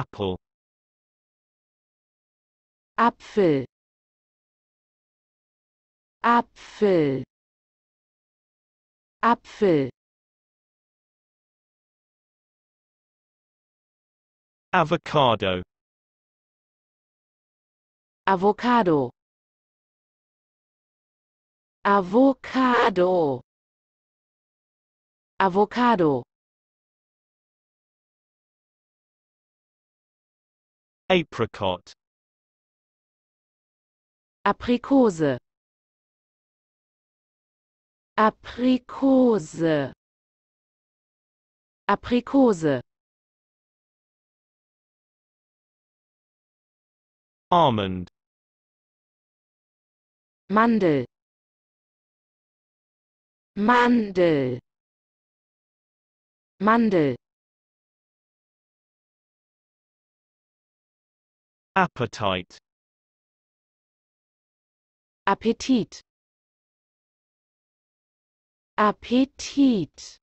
Apple Apfel Apfel Apfel Avocado Avocado Avocado Avocado apricot Aprikose Aprikose Aprikose Almond Mandel Mandel Mandel appetite appetit appetit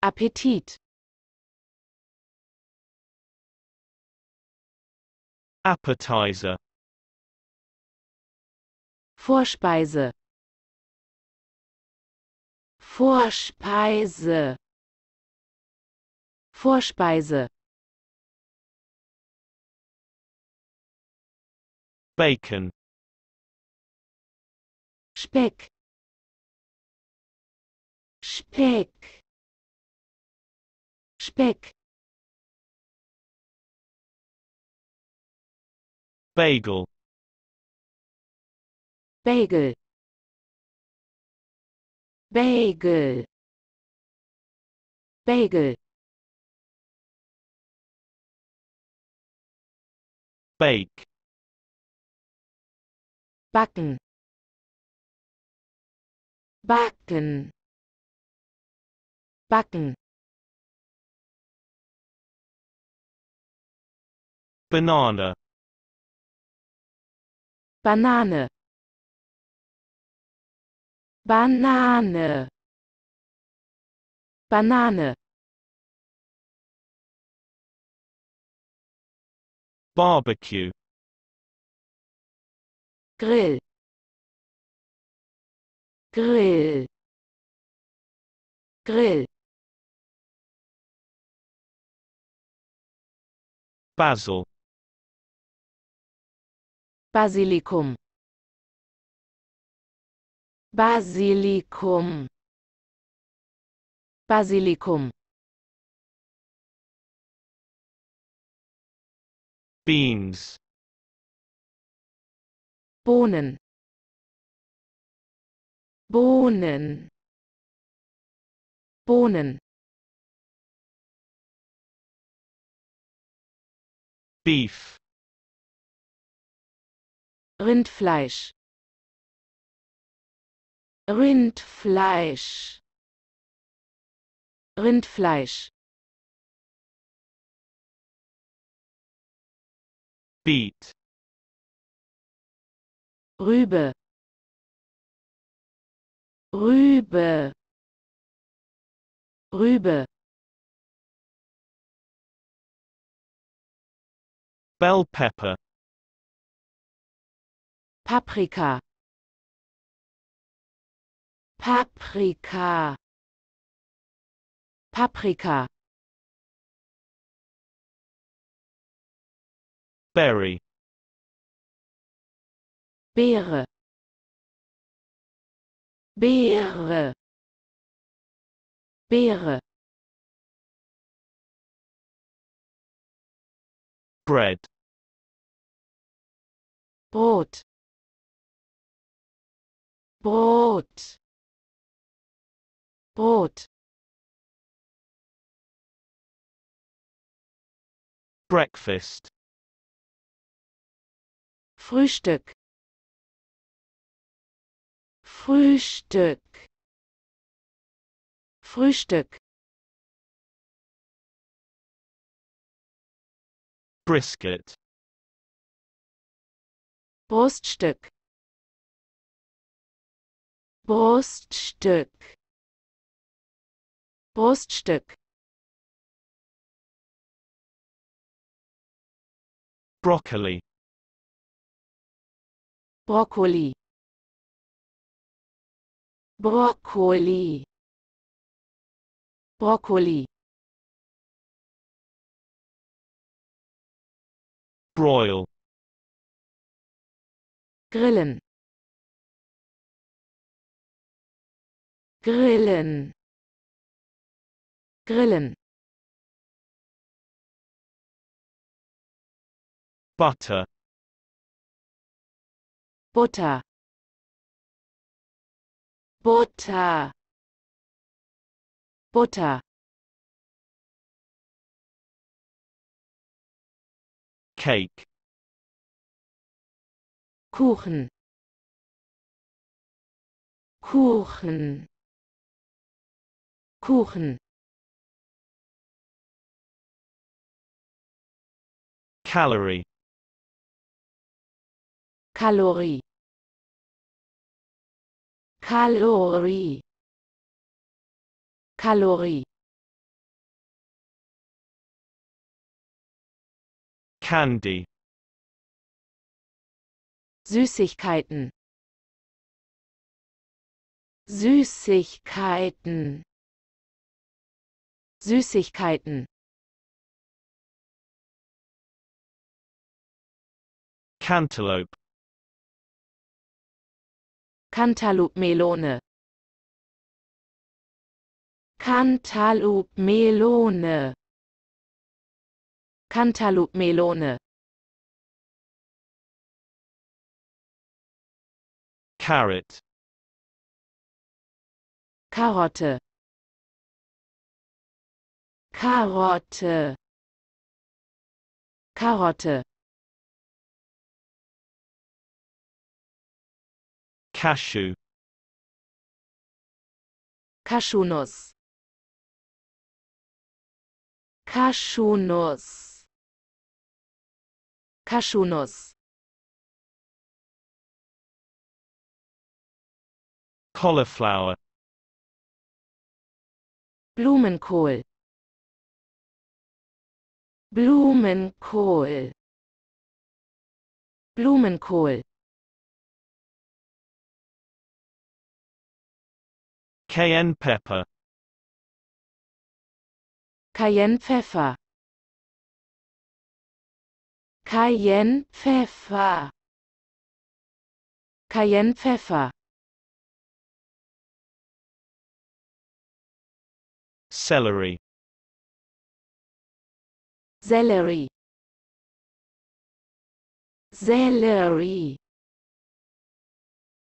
appetit appetizer vorspeise vorspeise vorspeise Bacon Speck Speck Speck Bagel Bagel Bagel Bagel Bake backen backen backen banana banane banane banane barbecue Grill Grill Grill Basil Basilikum Basilikum Basilikum Beans Bohnen Bohnen Bohnen Beef Rindfleisch Rindfleisch Rindfleisch Beat Rübe Rübe Rübe Bell pepper Paprika Paprika Paprika Berry Beere Beere Beere Bread Brot Brot Brot Breakfast Frühstück Frühstück Frühstück Brisket Bruststück Bruststück Bruststück Broccoli Broccoli Broccoli Broccoli Broil Grillen Grillen Grillen Butter Butter butter butter cake kuchen kuchen kuchen calorie calorie Kalorie Kalorie Candy Süßigkeiten Süßigkeiten Süßigkeiten Cantaloupe Cantaloupe-Melone Cantaloupe-Melone Cantaloupe-Melone Carrot Karotte Karotte Karotte Cashew Cashewnuss Cashewnuss Cashewnuss Cauliflower Blumenkohl Blumenkohl Blumenkohl Cayenne pepper Cayenne Pfeffer Cayenne Pfeffer Cayenne Pfeffer Celery Celery Celery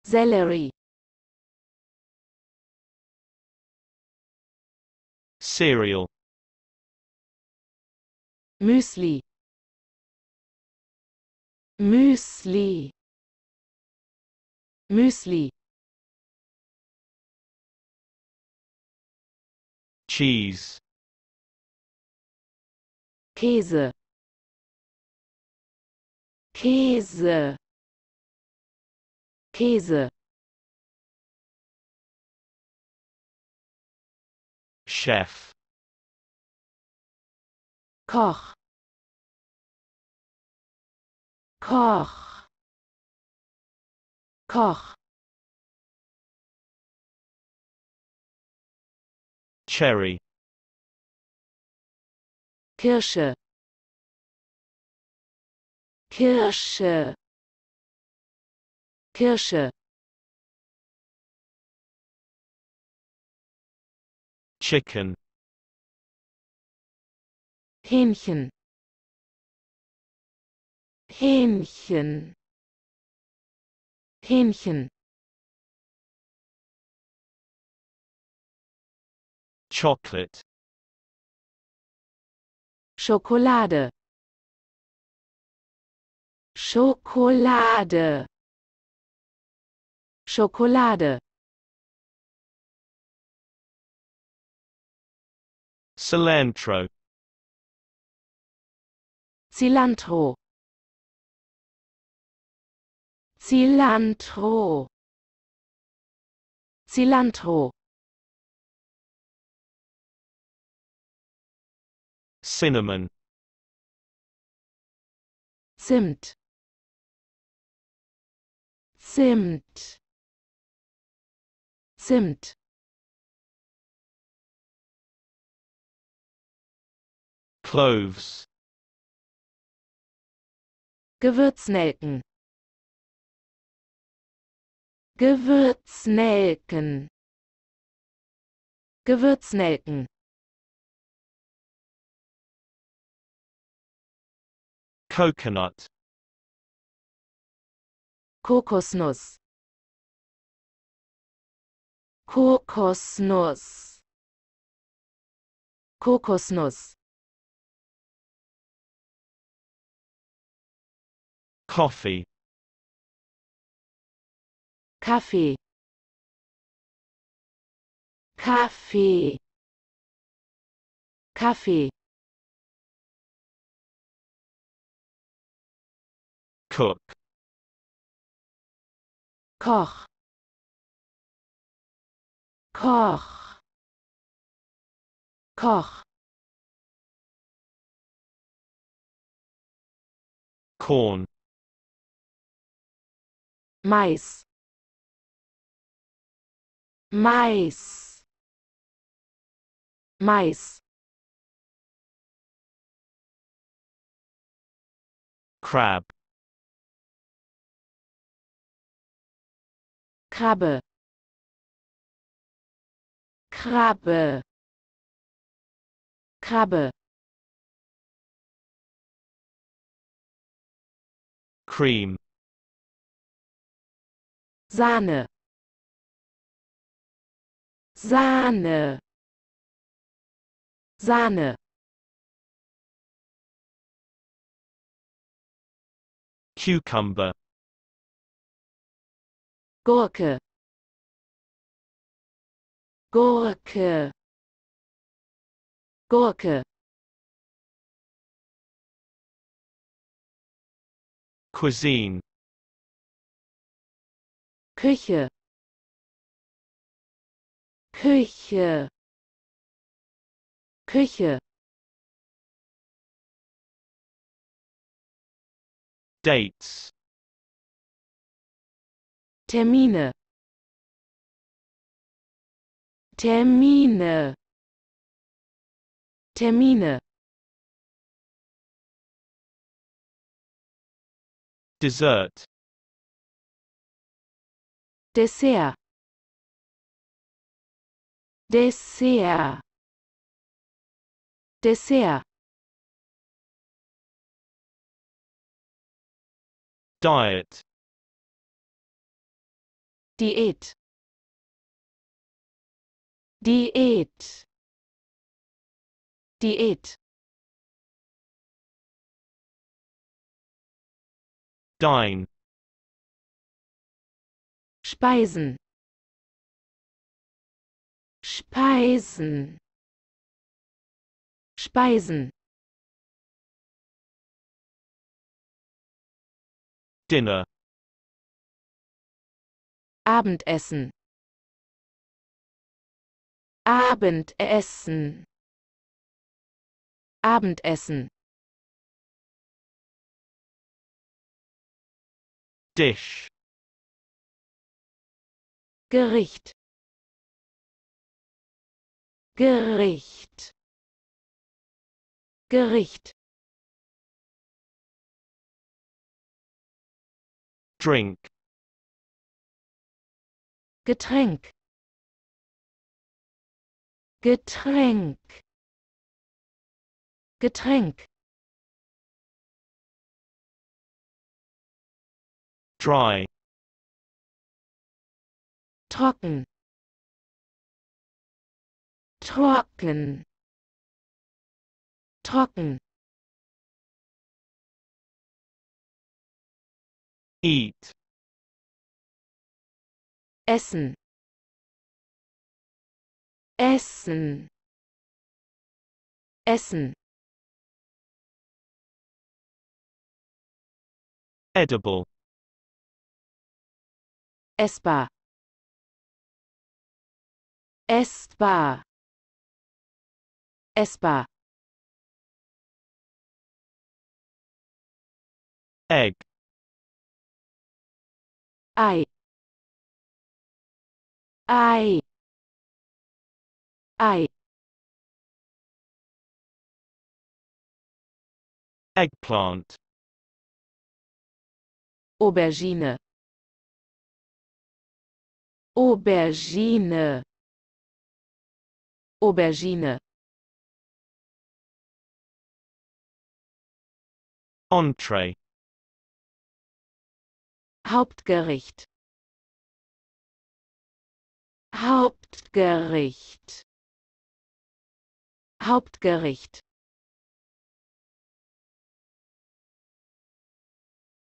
Celery cereal Müsli Müsli Müsli cheese Käse Käse Käse chef koch koch koch cherry Kirsche Kirsche Kirsche chicken Hähnchen Hähnchen Hähnchen Chocolate Schokolade Schokolade Schokolade Cilantro Cilantro Cilantro Cilantro Cinnamon Zimt Zimt Zimt Cloves Gewürznelken Gewürznelken Gewürznelken Coconut Kokosnuss Kokosnuss Kokosnuss coffee Coffee. Coffee. Coffee. cook koch koch koch corn mais mais mais crab krabbe krabbe krabbe cream Sahne Sahne Sahne Cucumber Gurke Gurke Gurke Cuisine Küche Küche Küche Dates Termine Termine Termine Dessert Dessert Dessert Dessert Diet Diät Diät Diät Dine Speisen Speisen Speisen Dinner Abendessen Abendessen Abendessen Dish Gericht Gericht Gericht Drink Getränk Getränk Getränk Dry trocken trocken trocken eat essen essen essen edible essbar essbar essbar egg ei ei ei eggplant aubergine aubergine aubergine Entree Hauptgericht Hauptgericht Hauptgericht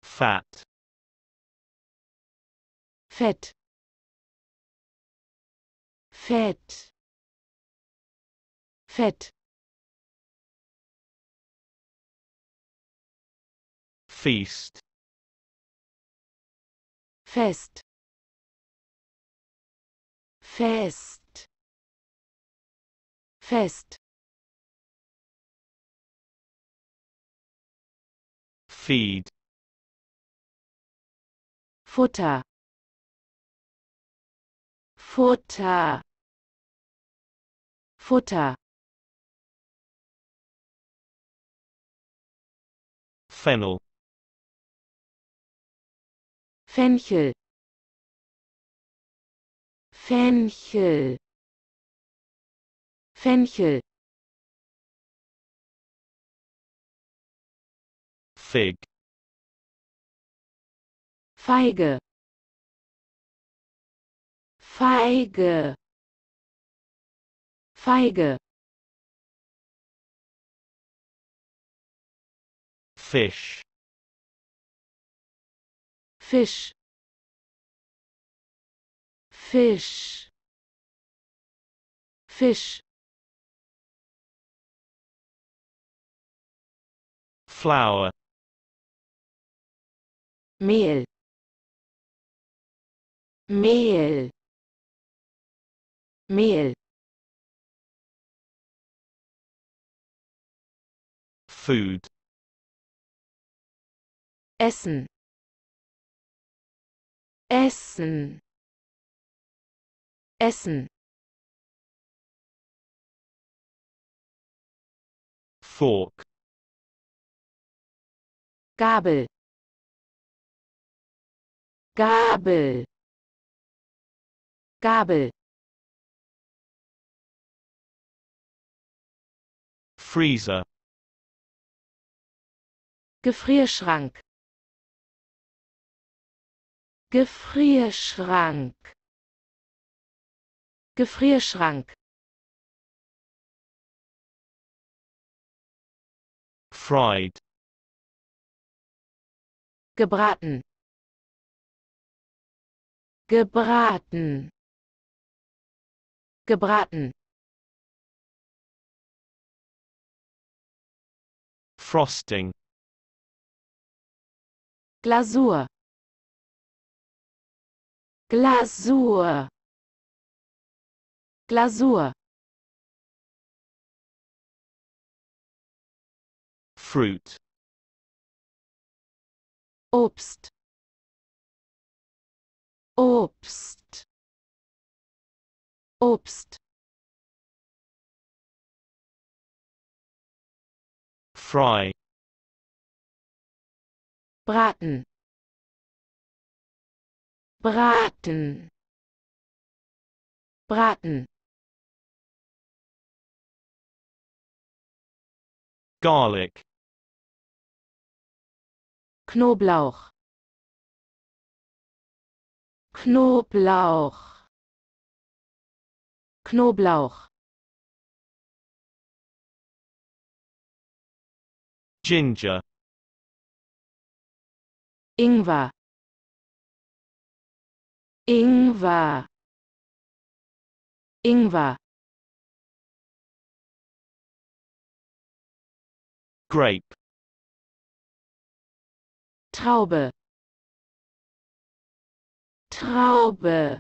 Fat Fett Fett Fett. Feast. Fest. Fest. Fest. Feed. Futter. Futter. Futter Fennel Fenchel Fenchel Fenchel Fig Feige Feige Feige fish fish fish fish flour mehl mehl mehl food Essen Essen Essen Fork Gabel Gabel Gabel Freezer Gefrierschrank Gefrierschrank Gefrierschrank Fried Gebraten Gebraten Gebraten Frosting Glasur Glasur Glasur Fruit Obst Obst Obst Fry Braten braten braten garlic knoblauch knoblauch knoblauch ginger Ingwer Ingwer Ingwer grape Traube Traube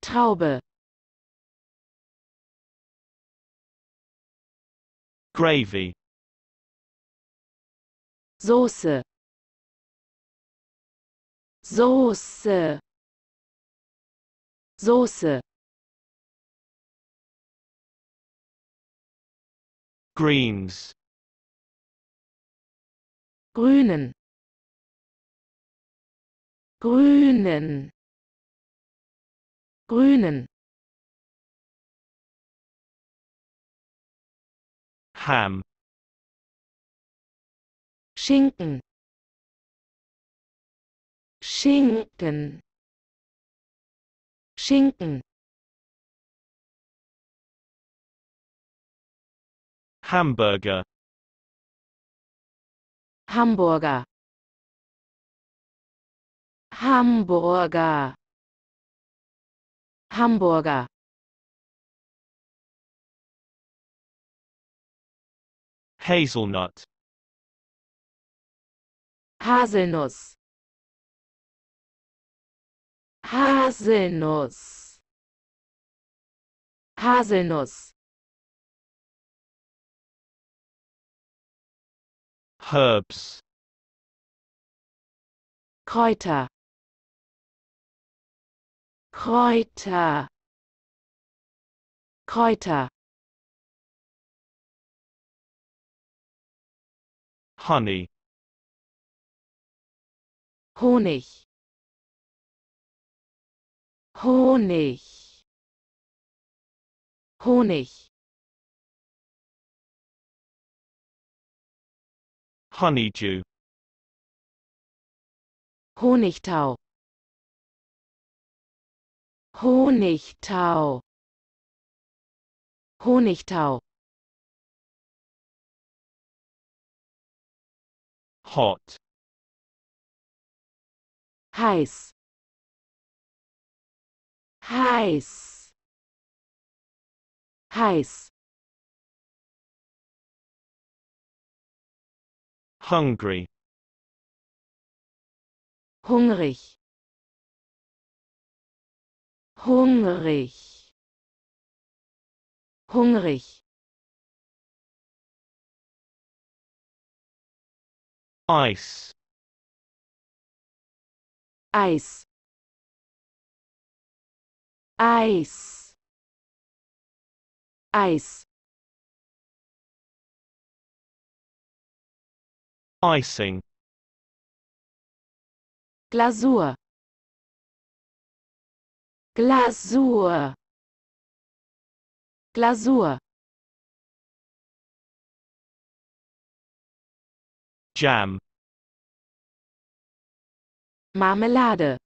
Traube Gravy Sauce. Soße Soße Greens Grünen Grünen Grünen Ham Schinken Schinken Schinken Hamburger Hamburger Hamburger Hamburger Hazelnut Haselnuss Haselnuss Haselnuss Herbs Kräuter Kräuter Kräuter Honey Honig Honig Honig Honeydew Honigtau Honigtau Honigtau hot heiß heiß heiß hungry hungrig hungrig hungrig ice ice Ice. Icing. Glasur. Glasur. Glasur. Jam. Marmelade.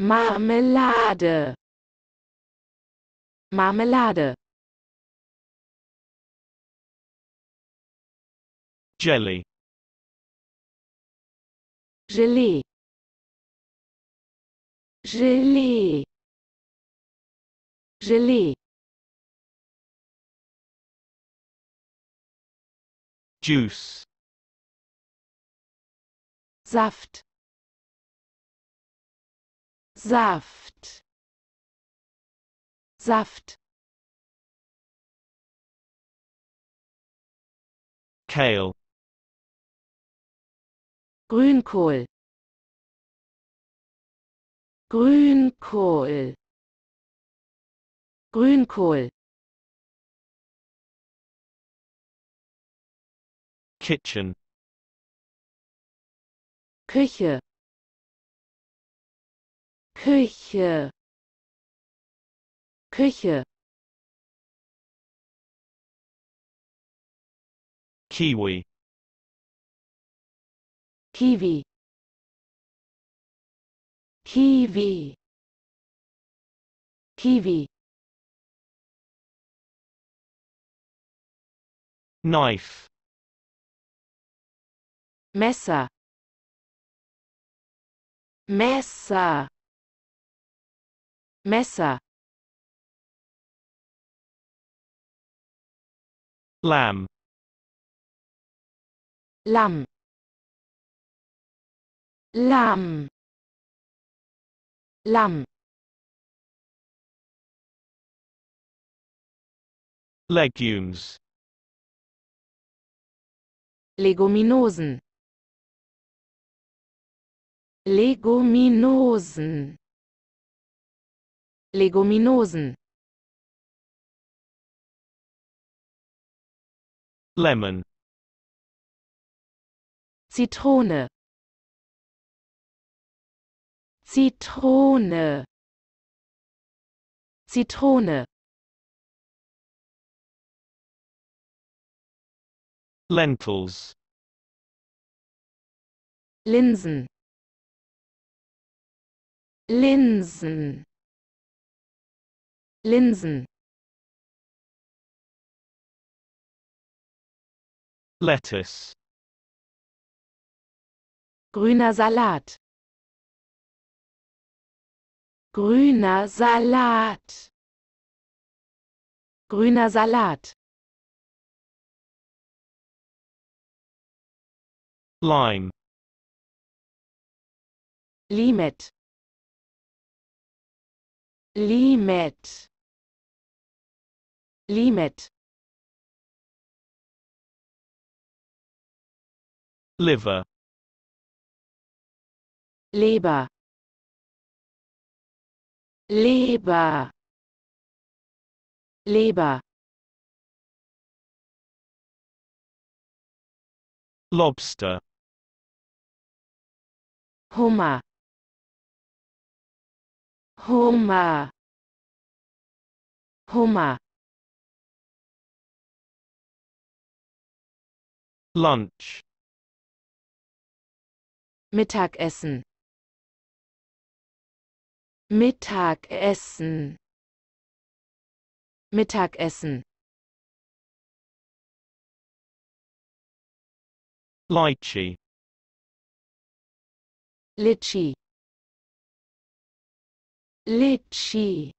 Marmelade Marmelade Jelly Gelee Gelee Gelee Juice Saft Saft Saft Kale Grünkohl Grünkohl Grünkohl Kitchen Küche Küche Küche Kiwi Kiwi Kiwi Kiwi Knife Messer Messer Messer Lamb Lamb Lamb Lamb Legumes Leguminosen Leguminosen Leguminosen Lemon Zitrone Zitrone Zitrone Lentils Linsen Linsen linsen lettuce grüner Salat grüner Salat grüner Salat lime Limit limit limit liver Leber Leber Leber Lobster Hummer Homa. Homa. Lunch Mittagessen Mittagessen Mittagessen Lychee Lychee. Litchi.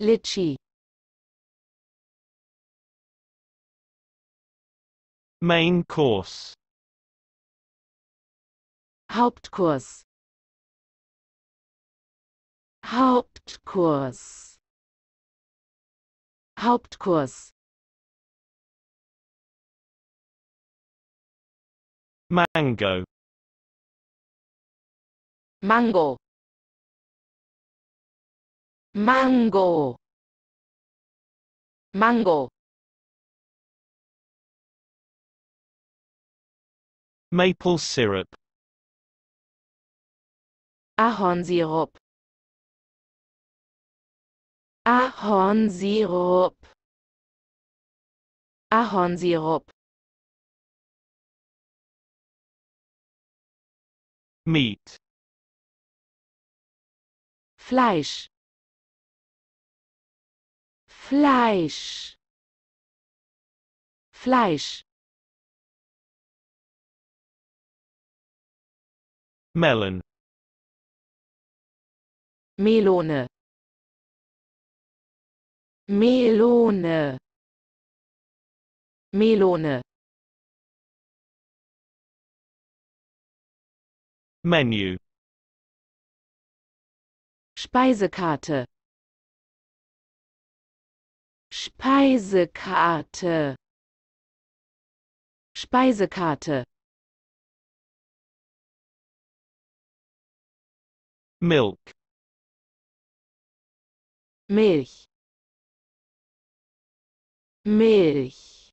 Litchi. Main course. Hauptkurs. Hauptkurs. Hauptkurs. Mango. Mango mango mango maple syrup ahornsirup ahornsirup ahornsirup meat Fleisch Fleisch Fleisch Melon Melone Melone Melone Menu. Speisekarte Speisekarte Speisekarte Milk Milch Milch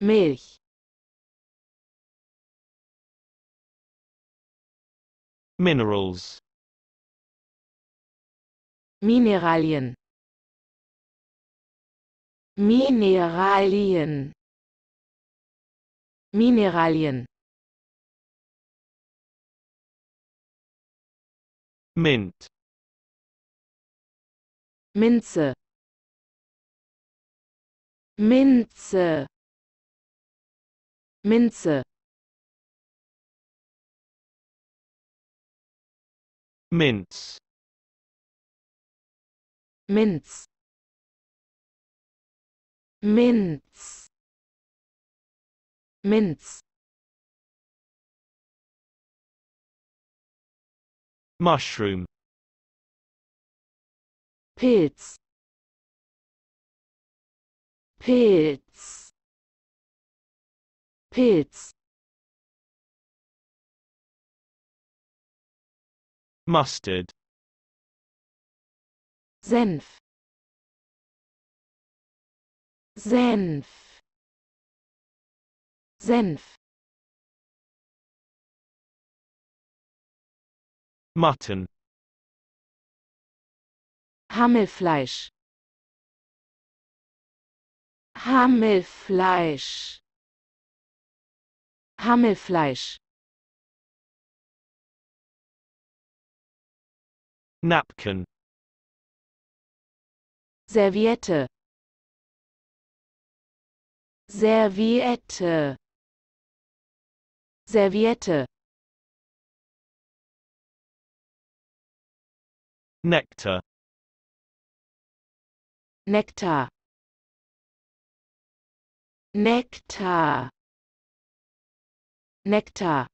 Milch Minerals Mineralien Mineralien Mineralien Mint Minze Minze Minze Minz Minz Mints. Mints. mushroom Pilz. Pilz. Pilz. mustard Senf Senf Senf Matten. Hammelfleisch Hammelfleisch Hammelfleisch Napkin Serviette Serviette Serviette Nektar Nektar Nektar Nektar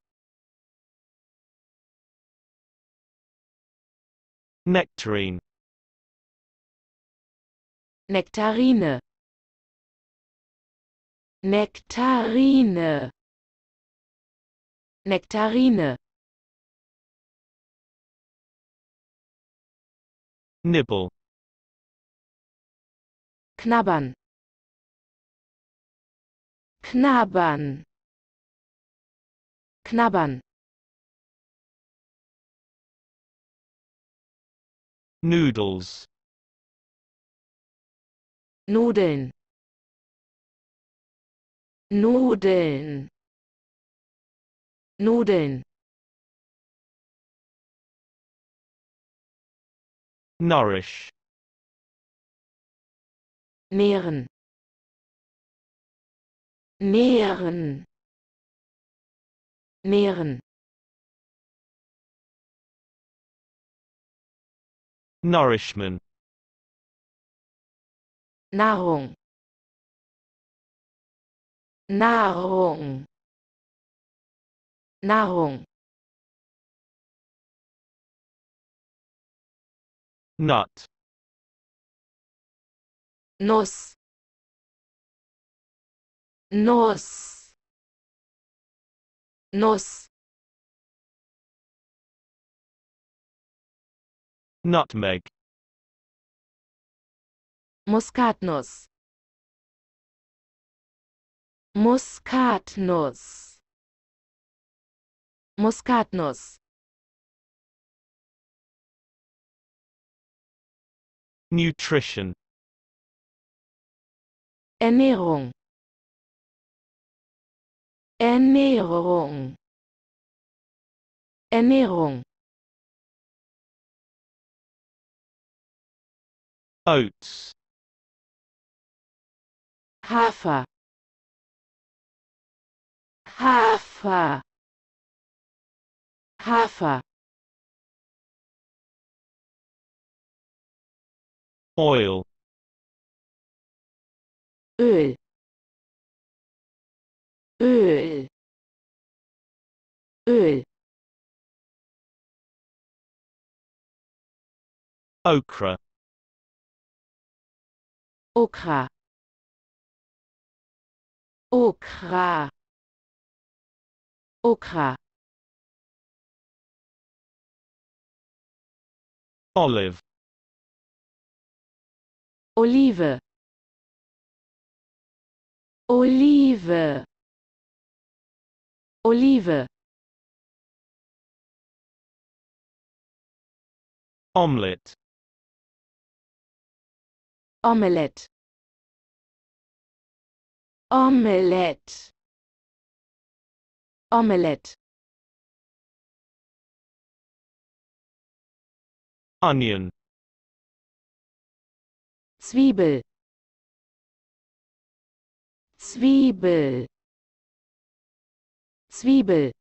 Nektarine Nektarine Nektarine Nektarine Nibble Knabbern Knabbern Knabbern Noodles Nudeln Nudeln Nudeln Nourish Meeren Meeren Meeren Nourishment Nahrung Nahrung Nahrung Nut Nuss Nuss Nuss Nutmeg Muskatnuss Muskatnuss. Muskatnuss. Nutrition. Ernährung. Ernährung. Ernährung. Oats. Hafer. Hafer Hafer Oil Öl Öl Öl Okra Okra Okra okra olive olive olive olive omelette omelette omelette Omelette. Onion. Zwiebel. Zwiebel. Zwiebel.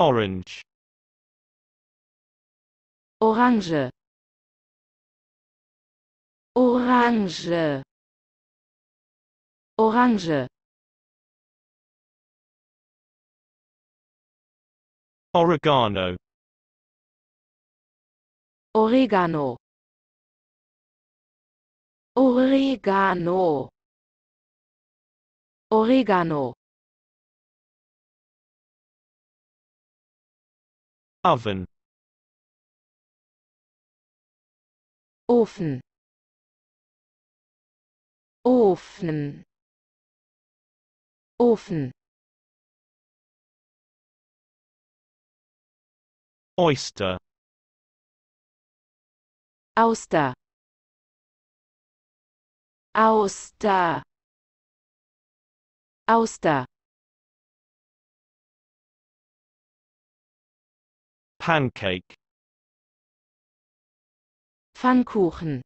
Orange. Orange. Orange. Orange Oregano Oregano Oregano Oregano Oven Ofen Ofen Ofen. Oyster. Auster. Auster. Auster. Pancake. Pfannkuchen.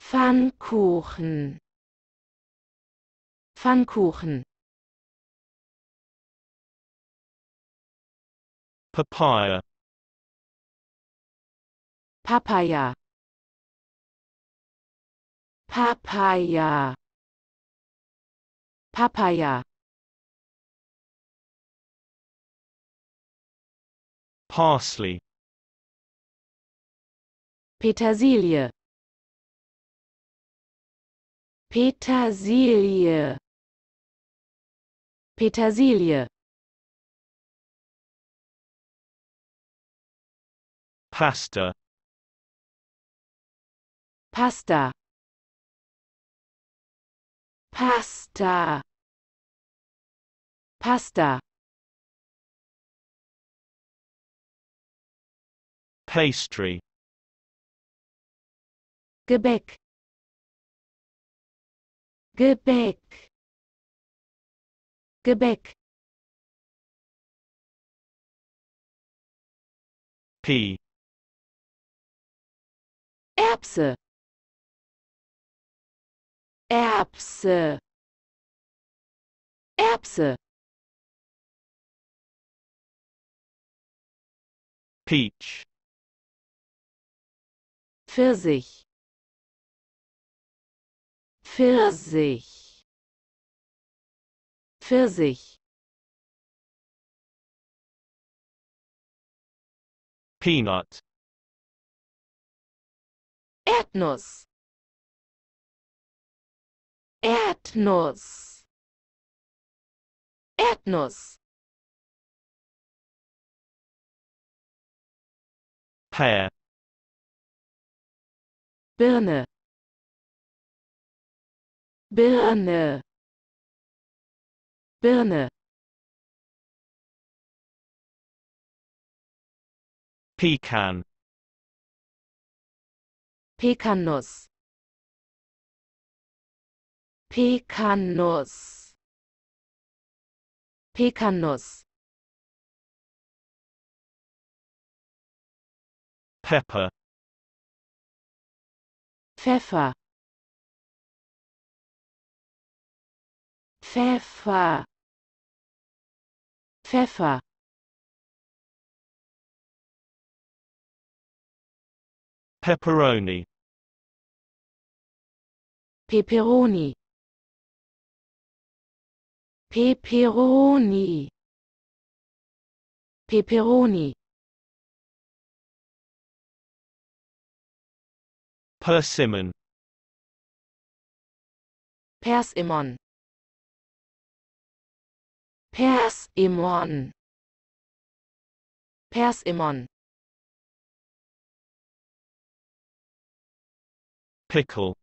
Pfannkuchen. Pfannkuchen Papaya Papaya Papaya Papaya Parsley Petersilie Petersilie Petersilie. Pasta. Pasta. Pasta. Pasta. Pastry. Gebäck. Gebäck. Gebäck P Erbse Erbse Erbse Peach Pfirsich Pfirsich Pfirsich Peanut Erdnuss Erdnuss Erdnuss Pear Birne Birne Birne Pecan Pekannuss Pekannuss Pekannuss Pepper Pfeffer Pfeffer pfeffer pepperoni pepperoni pepperoni pepperoni persimmon persimmon Persimon. Persimon. Pickle.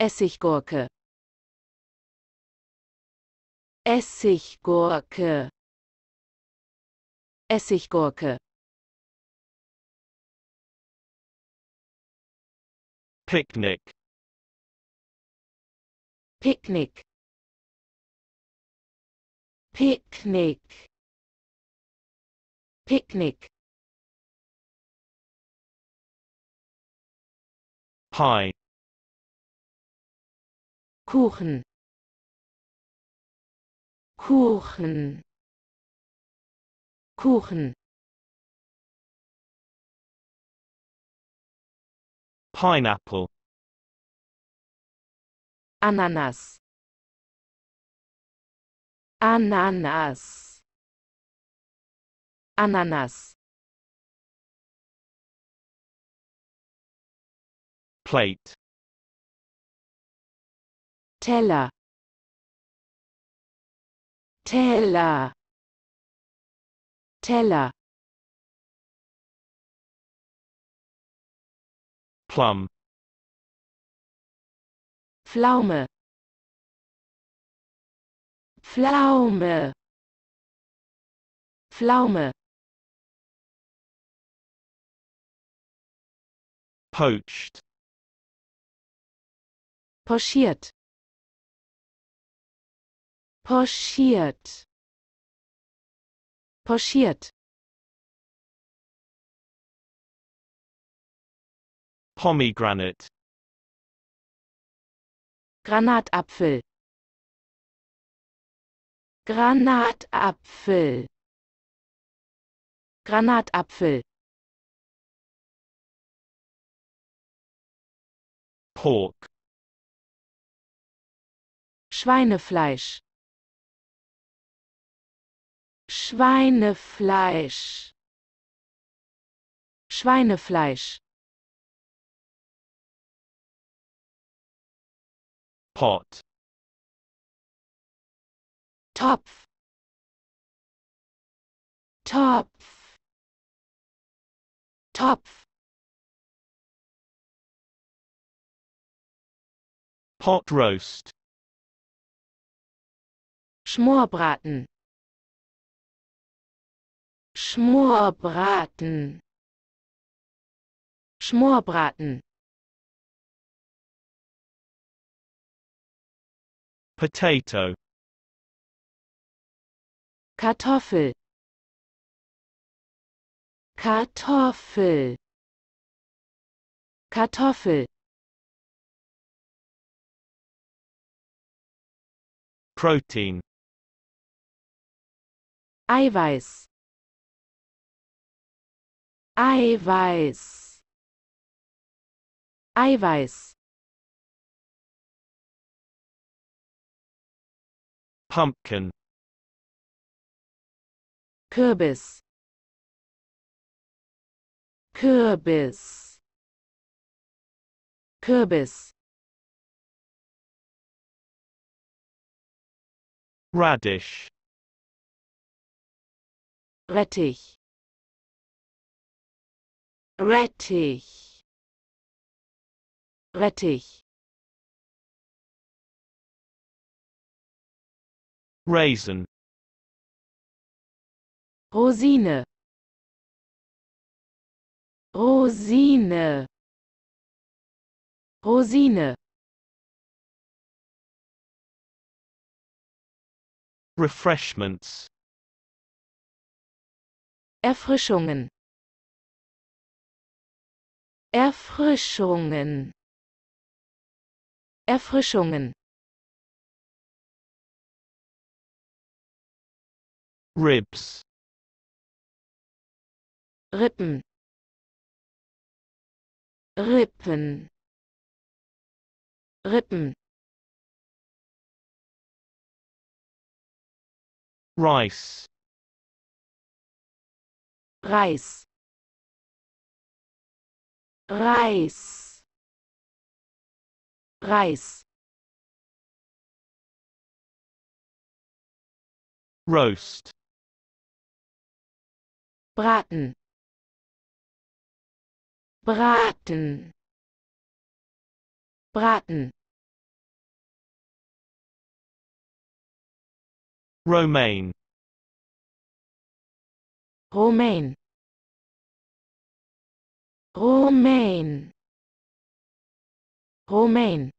Essiggurke. Essiggurke. Essiggurke. Picknick. Picknick. picnic picnic pie Kuchen Kuchen Kuchen Pineapple Ananas Ananas. Ananas. Plate. Teller. Teller. Teller. Plum. Pflaume. Pflaume Pflaume Poached Pochiert Pochiert Pochiert Pomegranate Granatapfel Granatapfel Granatapfel Pork Schweinefleisch Schweinefleisch Schweinefleisch Pot Topf Topf Topf Pot roast Schmorbraten Schmorbraten Schmorbraten Potato Kartoffel Kartoffel Kartoffel Protein Eiweiß Eiweiß Eiweiß Pumpkin Kürbis Kürbis Kürbis Radish Rettich Rettich Rettich Raisin Rosine Rosine Rosine Refreshments Erfrischungen Erfrischungen Erfrischungen Ribs Rippen Rippen Rippen Reis. Reis Reis Reis Roast Braten braten braten romaine romaine romaine romaine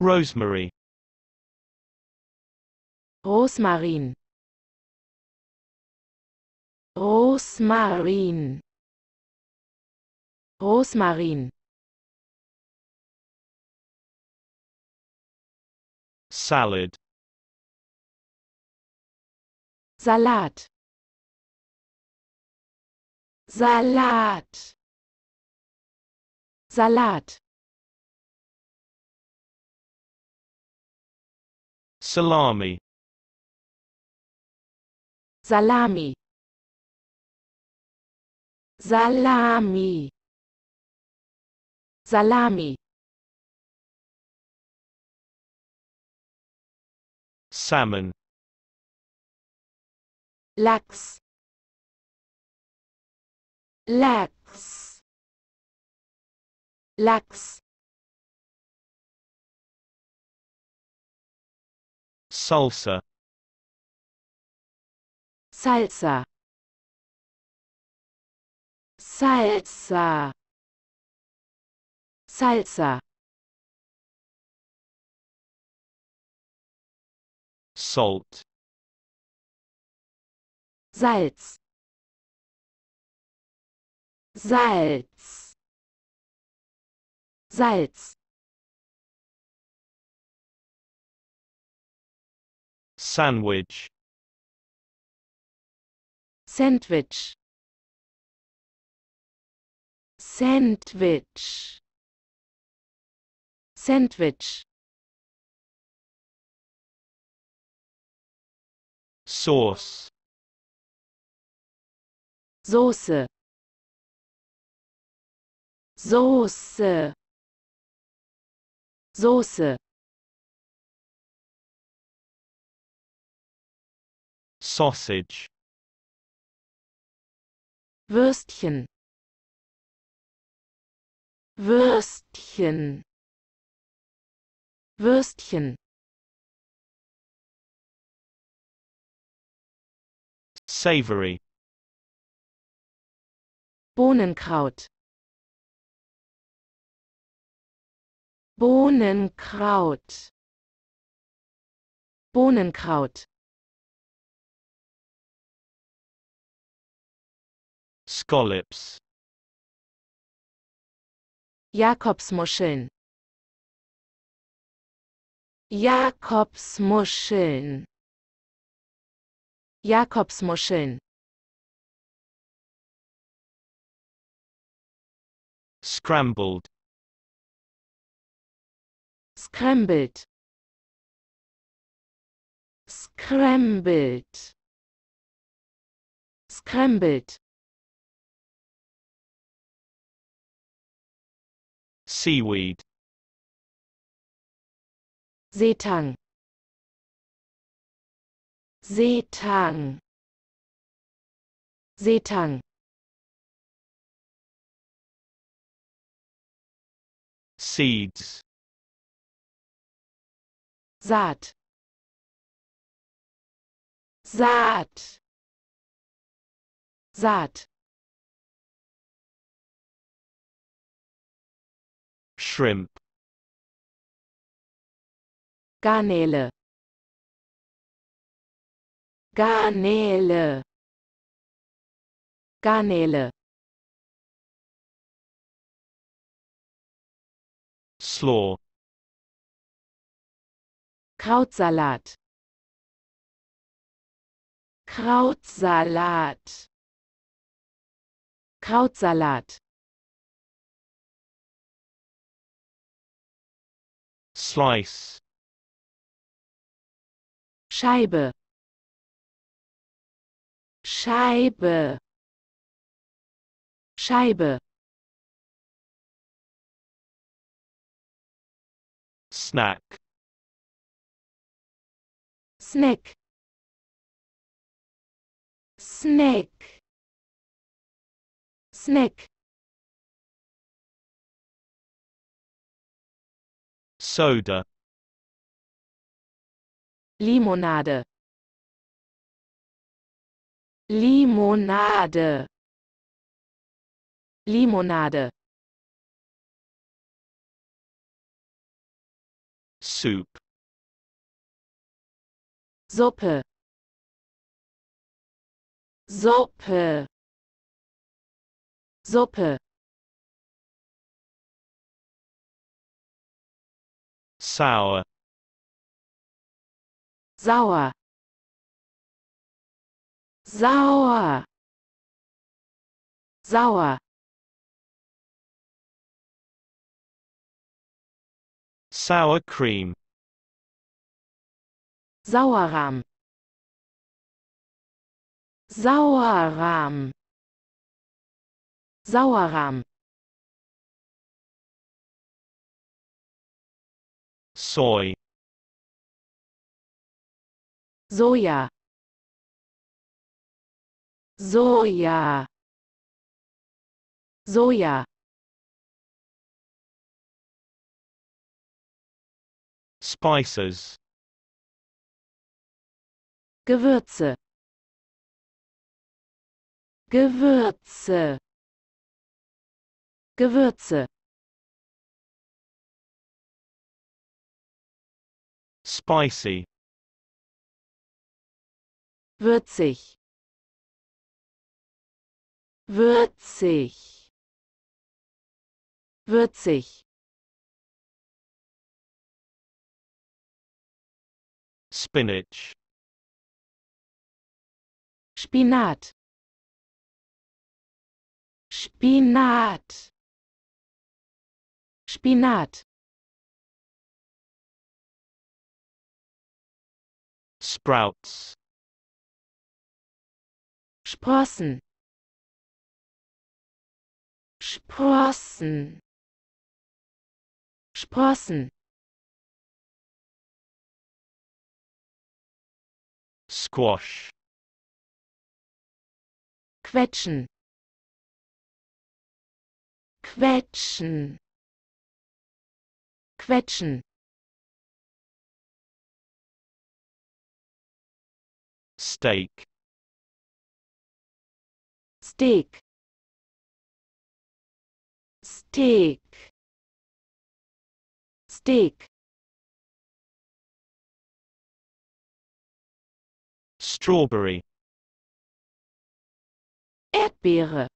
rosemary rosmarin Rosmarin Rosmarin Salad Salat Salat Salat Salami Salami Salami. Salami. Salmon. Lachs. Lachs. Lachs. Salsa. Salsa. Salsa. Salsa. Salt. Salz. Salz. Salz. Sandwich. Sandwich. Sandwich Sandwich Sauce Soße Soße Soße Sausage Würstchen Würstchen Würstchen Savory Bohnenkraut Bohnenkraut Bohnenkraut Scallops Jakobsmuscheln Jakobsmuscheln Jakobsmuscheln Scrambled Scrambled Scrambled Scrambled Seaweed Seetang Seetang Seetang Seeds Saat Saat Saat Shrimp. Garnele. Garnele. Garnele. Slaw. Krautsalat. Krautsalat. Krautsalat. slice Scheibe Scheibe Scheibe snack snack snack snack Soda. Limonade. Limonade. Limonade. Soup. Suppe. Suppe. Suppe. sour Sour. Sour. Sour. sour cream sauerrahm sauerrahm sauerrahm soy Soya. Soya. Soya. Spices Gewürze Gewürze Gewürze spicy würzig würzig würzig spinach Spinat Spinat Spinat sprouts Sprossen Sprossen Sprossen Squash Quetschen Quetschen Quetschen Steak Steak Steak Steak Strawberry Erdbeere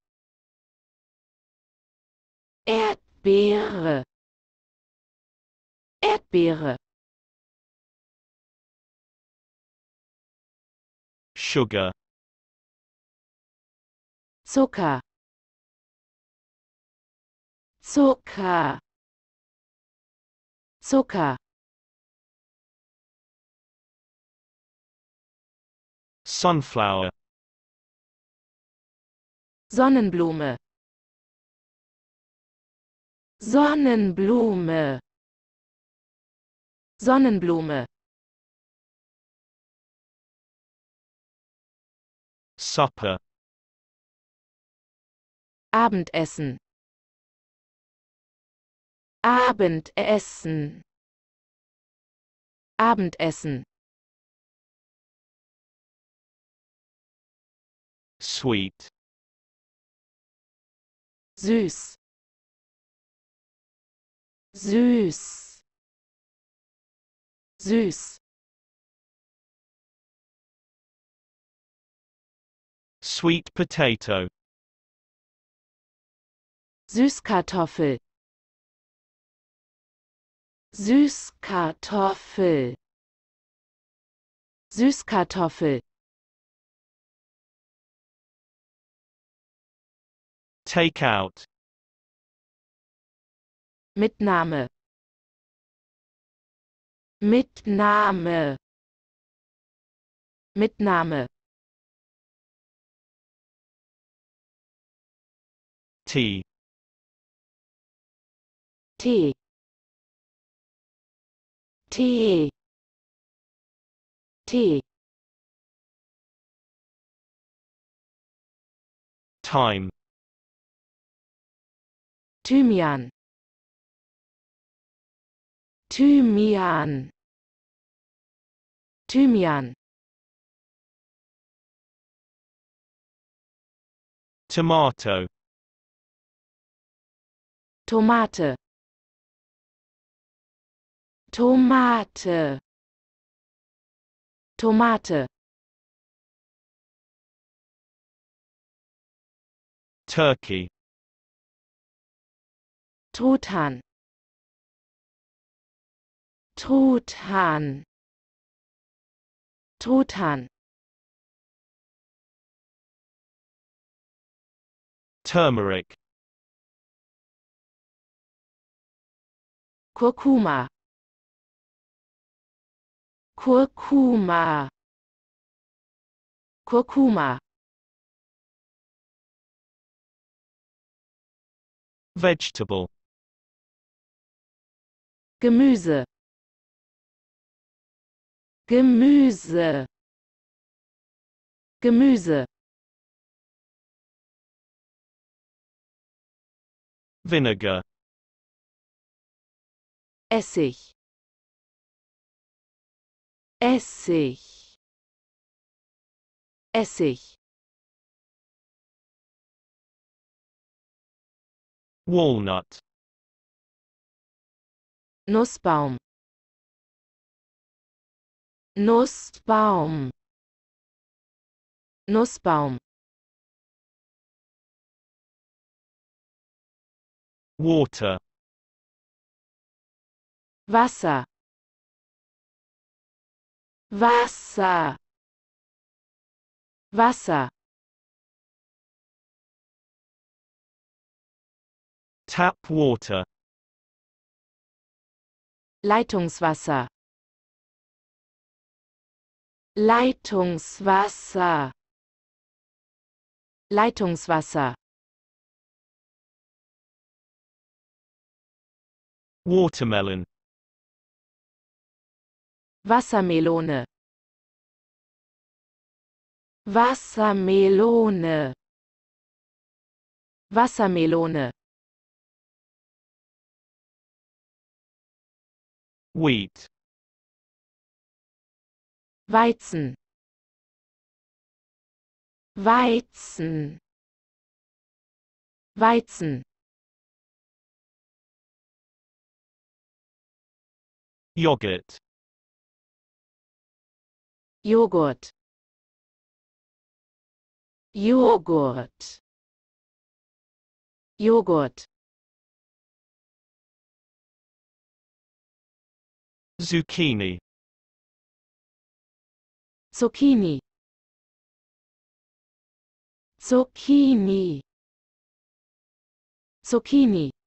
Erdbeere Erdbeere sugar Zucker Zucker Zucker Sunflower Sonnenblume Sonnenblume Sonnenblume Supper Abendessen Abendessen Abendessen Sweet Süß Süß Süß Sweet potato. Süßkartoffel. Süßkartoffel. Süßkartoffel. Take out. Mitnahme. Mitnahme. Mitnahme. T T T T Time Thymian Thymian Thymian Tomato Tomate Tomate Tomate Turkey Totan Totan Totan Turmeric Kurkuma Kurkuma Kurkuma Vegetable Gemüse Gemüse Gemüse Vinegar Essig Essig Essig Walnut Nussbaum Nussbaum Nussbaum Water Wasser Wasser Wasser Tap water Leitungswasser Leitungswasser Leitungswasser Watermelon Wassermelone Wassermelone Wassermelone Wheat Weizen Weizen Weizen Joghurt Joghurt Joghurt Joghurt Zucchini Zucchini Zucchini Zucchini